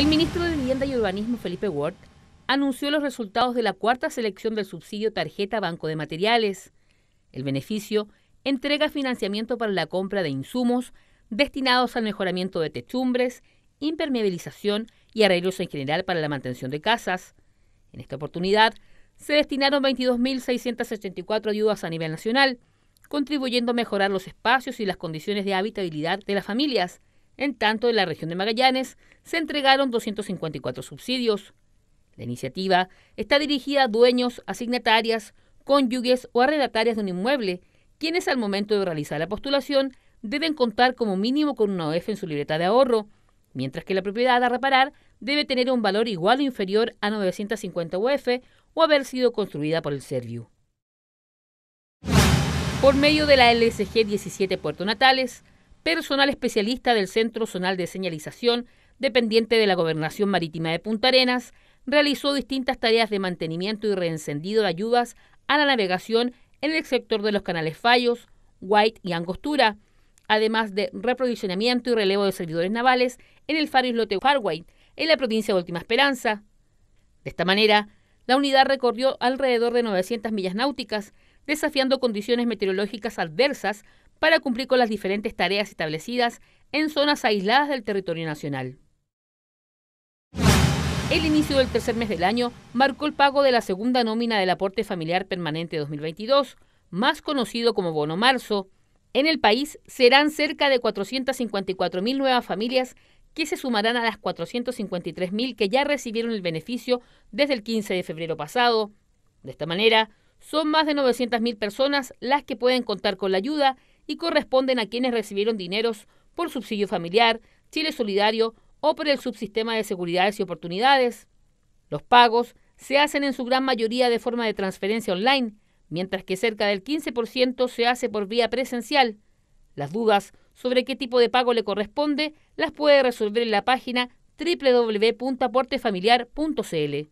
El ministro de Vivienda y Urbanismo, Felipe Ward, anunció los resultados de la cuarta selección del subsidio tarjeta Banco de Materiales. El beneficio entrega financiamiento para la compra de insumos destinados al mejoramiento de techumbres, impermeabilización y arreglos en general para la mantención de casas. En esta oportunidad se destinaron 22.684 ayudas a nivel nacional, contribuyendo a mejorar los espacios y las condiciones de habitabilidad de las familias, en tanto, en la región de Magallanes se entregaron 254 subsidios. La iniciativa está dirigida a dueños, asignatarias, cónyuges o arrendatarias de un inmueble, quienes al momento de realizar la postulación deben contar como mínimo con una UF en su libreta de ahorro, mientras que la propiedad a reparar debe tener un valor igual o inferior a 950 UF o haber sido construida por el Serviu. Por medio de la LSG 17 Puerto Natales, personal especialista del Centro Zonal de Señalización, dependiente de la Gobernación Marítima de Punta Arenas, realizó distintas tareas de mantenimiento y reencendido de ayudas a la navegación en el sector de los canales Fallos, White y Angostura, además de reprovisionamiento y relevo de servidores navales en el faro islote Farway en la provincia de Última Esperanza. De esta manera, la unidad recorrió alrededor de 900 millas náuticas, desafiando condiciones meteorológicas adversas para cumplir con las diferentes tareas establecidas en zonas aisladas del territorio nacional. El inicio del tercer mes del año marcó el pago de la segunda nómina del aporte familiar permanente 2022, más conocido como bono marzo. En el país serán cerca de 454.000 nuevas familias que se sumarán a las 453.000 que ya recibieron el beneficio desde el 15 de febrero pasado. De esta manera, son más de 900.000 personas las que pueden contar con la ayuda y corresponden a quienes recibieron dineros por subsidio familiar, Chile Solidario o por el subsistema de seguridades y oportunidades. Los pagos se hacen en su gran mayoría de forma de transferencia online, mientras que cerca del 15% se hace por vía presencial. Las dudas sobre qué tipo de pago le corresponde las puede resolver en la página www.aportefamiliar.cl.